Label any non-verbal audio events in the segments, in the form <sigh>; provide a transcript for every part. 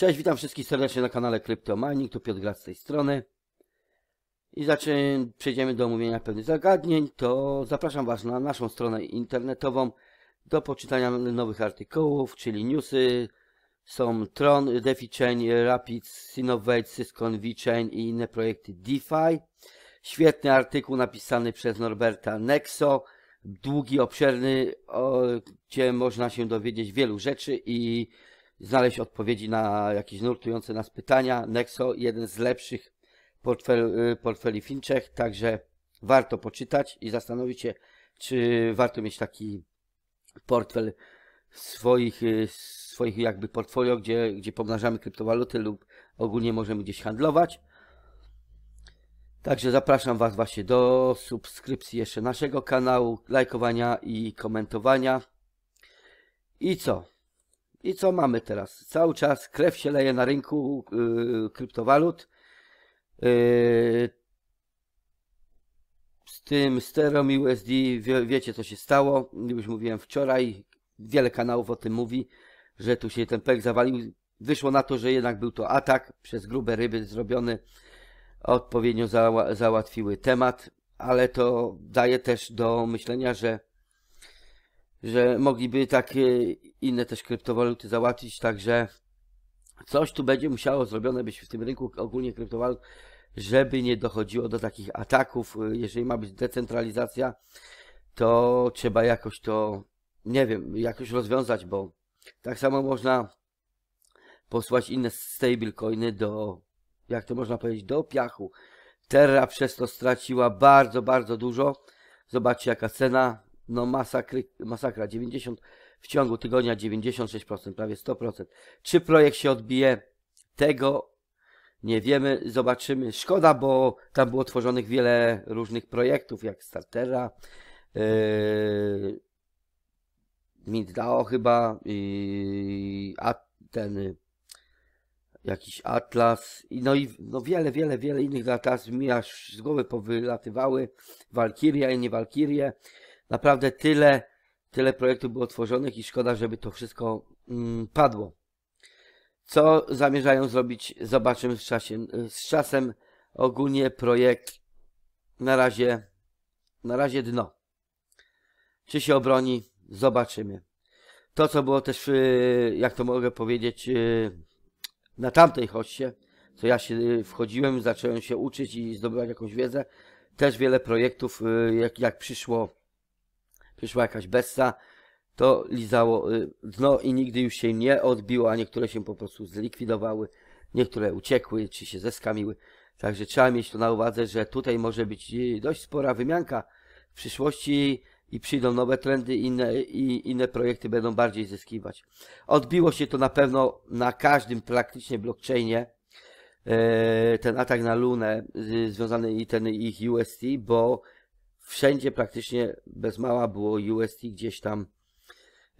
Cześć, witam wszystkich serdecznie na kanale CryptoMining, tu Piotr Grad z tej strony. I zaczyn, przejdziemy do omówienia pewnych zagadnień, to zapraszam Was na naszą stronę internetową do poczytania nowych artykułów, czyli newsy, są Tron, DeFi Chain, Rapids, Synovate, Syscon, VeChain i inne projekty DeFi. Świetny artykuł napisany przez Norberta Nexo, długi, obszerny, o, gdzie można się dowiedzieć wielu rzeczy i znaleźć odpowiedzi na jakieś nurtujące nas pytania. Nexo, jeden z lepszych portfel, y, portfeli FinCheck, także warto poczytać i zastanowić się, czy warto mieć taki portfel swoich, y, swoich jakby portfolio, gdzie, gdzie pomnażamy kryptowaluty lub ogólnie możemy gdzieś handlować. Także zapraszam Was właśnie do subskrypcji jeszcze naszego kanału, lajkowania i komentowania. I co? I co mamy teraz? Cały czas krew się leje na rynku yy, kryptowalut. Yy, z tym sterem USD wie, wiecie co się stało. Już mówiłem wczoraj, wiele kanałów o tym mówi, że tu się ten pek zawalił. Wyszło na to, że jednak był to atak przez grube ryby zrobiony. Odpowiednio za, załatwiły temat, ale to daje też do myślenia, że że mogliby tak inne też kryptowaluty załatwić, także coś tu będzie musiało zrobione być w tym rynku ogólnie kryptowalut, żeby nie dochodziło do takich ataków. Jeżeli ma być decentralizacja, to trzeba jakoś to, nie wiem, jakoś rozwiązać, bo tak samo można posłać inne stablecoiny do, jak to można powiedzieć, do piachu. Terra przez to straciła bardzo, bardzo dużo. Zobaczcie jaka cena, no masakry, masakra, 90 w ciągu tygodnia 96%, prawie 100%. Czy projekt się odbije? Tego nie wiemy, zobaczymy. Szkoda, bo tam było tworzonych wiele różnych projektów, jak Startera, yy, chyba, i, a ten jakiś Atlas, i no i no wiele, wiele, wiele innych atlas mi aż z głowy powylatywały. Walkiria i nie Walkirie. Naprawdę tyle Tyle projektów było tworzonych i szkoda, żeby to wszystko mm, padło. Co zamierzają zrobić, zobaczymy z czasem. Z czasem ogólnie projekt na razie, na razie dno. Czy się obroni, zobaczymy. To, co było też, y, jak to mogę powiedzieć, y, na tamtej chodźcie, co ja się y, wchodziłem, zacząłem się uczyć i zdobywać jakąś wiedzę, też wiele projektów, jak, jak przyszło przyszła jakaś bessa, to lizało y, dno i nigdy już się nie odbiło, a niektóre się po prostu zlikwidowały, niektóre uciekły czy się zeskamiły. Także trzeba mieć to na uwadze, że tutaj może być y, dość spora wymianka w przyszłości i przyjdą nowe trendy inne, i inne projekty będą bardziej zyskiwać. Odbiło się to na pewno na każdym praktycznie blockchainie, e, ten atak na Lunę y, związany i ten ich UST, bo wszędzie praktycznie bez mała było UST gdzieś tam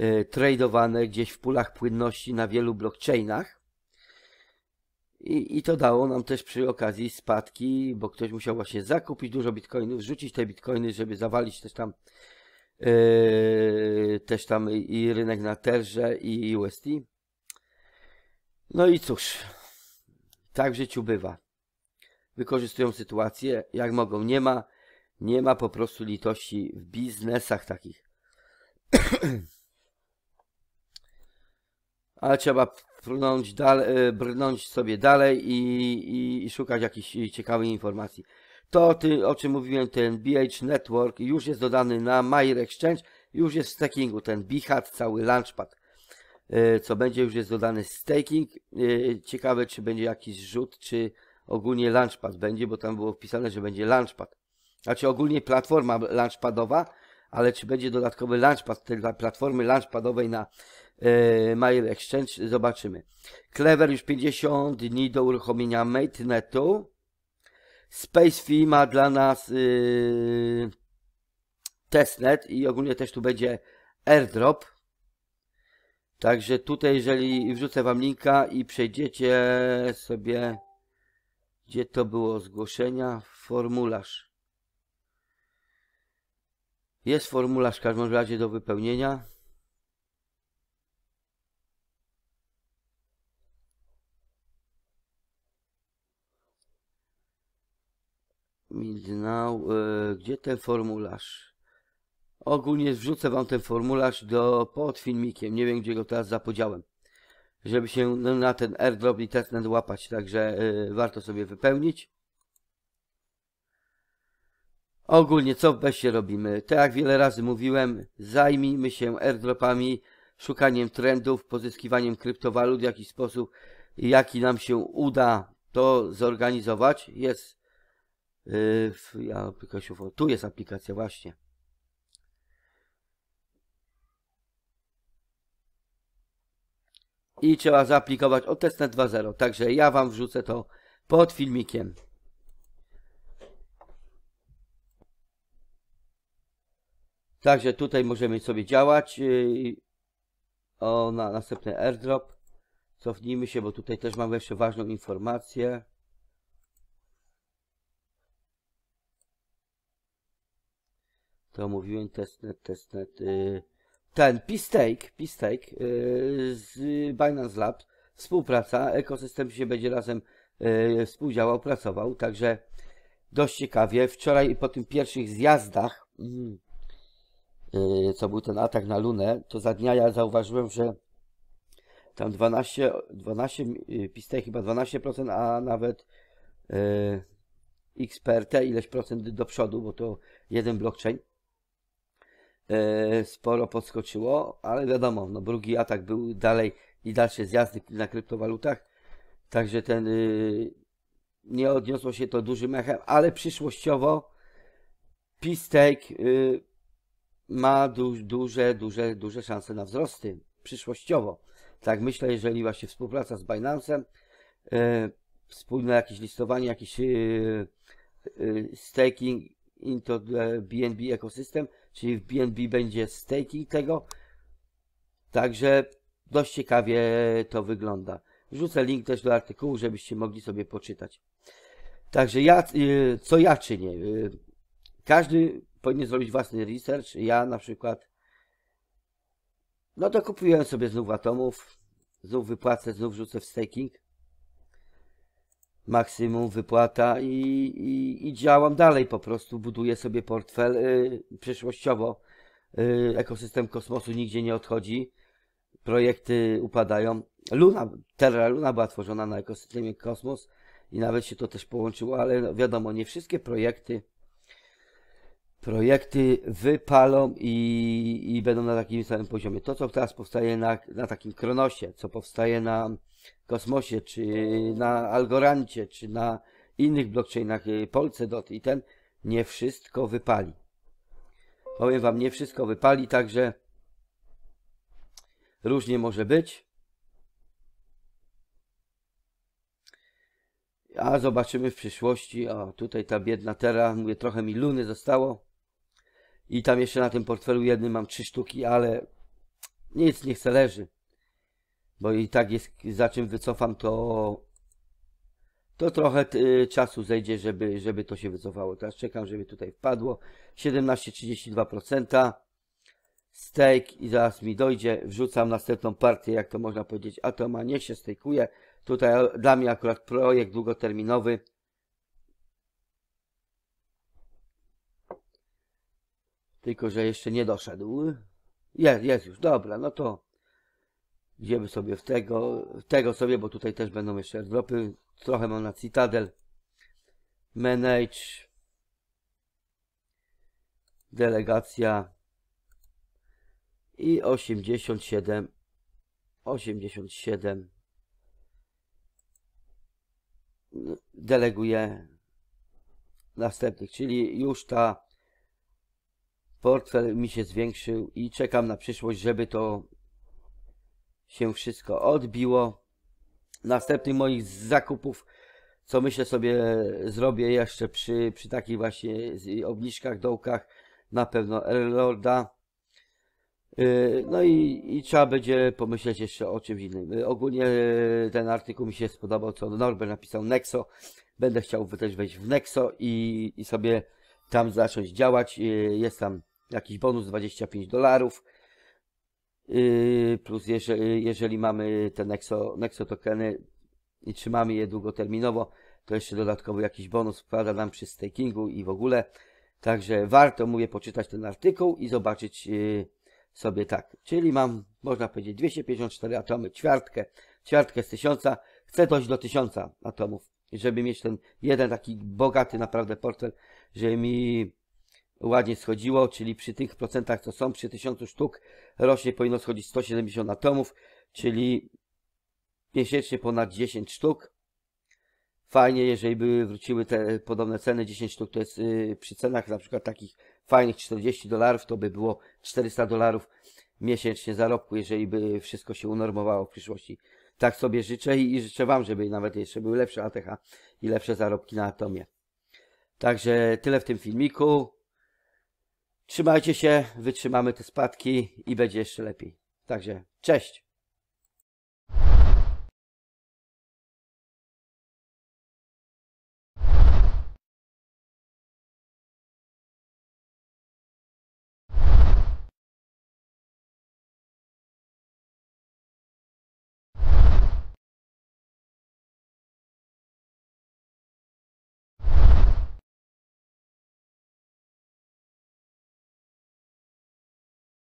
y, tradowane, gdzieś w pulach płynności na wielu blockchainach. I, I to dało nam też przy okazji spadki, bo ktoś musiał właśnie zakupić dużo bitcoinów, rzucić te bitcoiny, żeby zawalić też tam yy, też tam i rynek na terze i UST. No i cóż, tak w życiu bywa. Wykorzystują sytuację, jak mogą. Nie ma nie ma po prostu litości w biznesach takich. <clears throat> Ale trzeba brnąć, dal, y, brnąć sobie dalej i, i, i szukać jakichś ciekawych informacji. To, ty, o czym mówiłem, ten BH Network już jest dodany na Myer Exchange, już jest w stakingu, ten Bihad cały launchpad. Y, co będzie, już jest dodany staking. Y, ciekawe, czy będzie jakiś rzut, czy ogólnie launchpad będzie, bo tam było wpisane, że będzie launchpad. Znaczy ogólnie platforma launchpadowa, ale czy będzie dodatkowy launchpad tej platformy launchpadowej na yy, Mail Exchange? Zobaczymy. Clever już 50 dni do uruchomienia MateNetu. SpaceFi ma dla nas yy, testnet i ogólnie też tu będzie airdrop. Także tutaj, jeżeli wrzucę Wam linka i przejdziecie sobie, gdzie to było zgłoszenia, formularz. Jest formularz w każdym razie do wypełnienia. Now, y, e, gdzie ten formularz? Ogólnie wrzucę Wam ten formularz do, pod filmikiem. Nie wiem, gdzie go teraz zapodziałem. Żeby się na ten airdrop i testnet łapać. Także y, warto sobie wypełnić. Ogólnie co w beście robimy? Tak jak wiele razy mówiłem, zajmijmy się airdropami, szukaniem trendów, pozyskiwaniem kryptowalut w jakiś sposób, jaki nam się uda to zorganizować. Jest yy, ja, tu jest aplikacja właśnie. I trzeba zaaplikować o testnet 2.0. Także ja Wam wrzucę to pod filmikiem. Także tutaj możemy sobie działać. Y, o, na następny airdrop. Cofnijmy się, bo tutaj też mamy jeszcze ważną informację. To mówiłem, testnet, testnet. Y, ten Pistake, Pistake y, z Binance Labs, współpraca, ekosystem się będzie razem współdziałał, pracował, także dość ciekawie. Wczoraj po tym pierwszych zjazdach, mm, Y, co był ten atak na Lunę, to za dnia ja zauważyłem, że tam 12, 12 pistek, chyba 12%, a nawet y, XPRT ileś procent do przodu, bo to jeden blockchain. Y, sporo podskoczyło, ale wiadomo, no drugi atak był dalej i dalsze zjazdy na kryptowalutach, także ten nie odniosło się to dużym echem, ale przyszłościowo Pistek ma du duże, duże, duże szanse na wzrosty przyszłościowo. Tak myślę, jeżeli właśnie współpraca z Binance'em, e, wspólne jakieś listowanie, jakiś e, e, staking into the BNB ekosystem, czyli w BNB będzie staking tego. Także dość ciekawie to wygląda. Wrzucę link też do artykułu, żebyście mogli sobie poczytać. Także ja, e, co ja czynię? E, każdy powinien zrobić własny research. Ja na przykład, no to kupiłem sobie znów atomów, znów wypłacę, znów rzucę w staking. Maksimum wypłata i, i, i działam dalej po prostu, buduję sobie portfel y, przyszłościowo. Y, ekosystem kosmosu nigdzie nie odchodzi, projekty upadają. Luna, Terra Luna była tworzona na ekosystemie kosmos i nawet się to też połączyło, ale no wiadomo, nie wszystkie projekty projekty wypalą i, i, będą na takim samym poziomie. To, co teraz powstaje na, na takim Kronosie, co powstaje na Kosmosie, czy na Algorancie, czy na innych blockchainach y, Polce dot i ten, nie wszystko wypali. Powiem Wam, nie wszystko wypali, także różnie może być. A zobaczymy w przyszłości. O, tutaj ta biedna Tera, mówię, trochę mi luny zostało. I tam jeszcze na tym portfelu jednym mam trzy sztuki, ale nic nie chce leży. Bo i tak jest, za czym wycofam, to to trochę y, czasu zejdzie, żeby, żeby to się wycofało. Teraz czekam, żeby tutaj wpadło. 17,32% stake i zaraz mi dojdzie. Wrzucam następną partię, jak to można powiedzieć. a to ma niech się stejkuje. Tutaj dla mnie akurat projekt długoterminowy tylko że jeszcze nie doszedł. Jest, jest już, dobra, no to idziemy sobie w tego, w tego sobie, bo tutaj też będą jeszcze dropy. Trochę mam na Citadel. Manage. Delegacja. I 87. 87. Deleguję następnych, czyli już ta portfel mi się zwiększył i czekam na przyszłość, żeby to się wszystko odbiło. Następnych moich zakupów, co myślę sobie zrobię jeszcze przy, przy takich właśnie obniżkach, dołkach, na pewno Lorda. Y, no i, i, trzeba będzie pomyśleć jeszcze o czymś innym. Y, ogólnie y, ten artykuł mi się spodobał, co Norbert napisał Nexo. Będę chciał też wejść w Nexo i, i sobie tam zacząć działać. Jest tam jakiś bonus 25 dolarów. Yy, plus jeżeli, jeżeli, mamy te Nexo, Nexo tokeny i trzymamy je długoterminowo, to jeszcze dodatkowo jakiś bonus wpada nam przy stakingu i w ogóle. Także warto, mówię, poczytać ten artykuł i zobaczyć yy, sobie tak. Czyli mam, można powiedzieć, 254 atomy, ćwiartkę, ćwiartkę z 1000. Chcę dojść do 1000 atomów, żeby mieć ten jeden taki bogaty naprawdę portfel, żeby mi ładnie schodziło, czyli przy tych procentach, co są, przy 1000 sztuk rocznie powinno schodzić 170 atomów, czyli miesięcznie ponad 10 sztuk. Fajnie, jeżeli by wróciły te podobne ceny, 10 sztuk to jest yy, przy cenach na przykład takich fajnych 40 dolarów, to by było 400 dolarów miesięcznie zarobku, jeżeli by wszystko się unormowało w przyszłości. Tak sobie życzę i, i życzę Wam, żeby nawet jeszcze były lepsze ATH i lepsze zarobki na atomie. Także tyle w tym filmiku. Trzymajcie się, wytrzymamy te spadki i będzie jeszcze lepiej. Także cześć!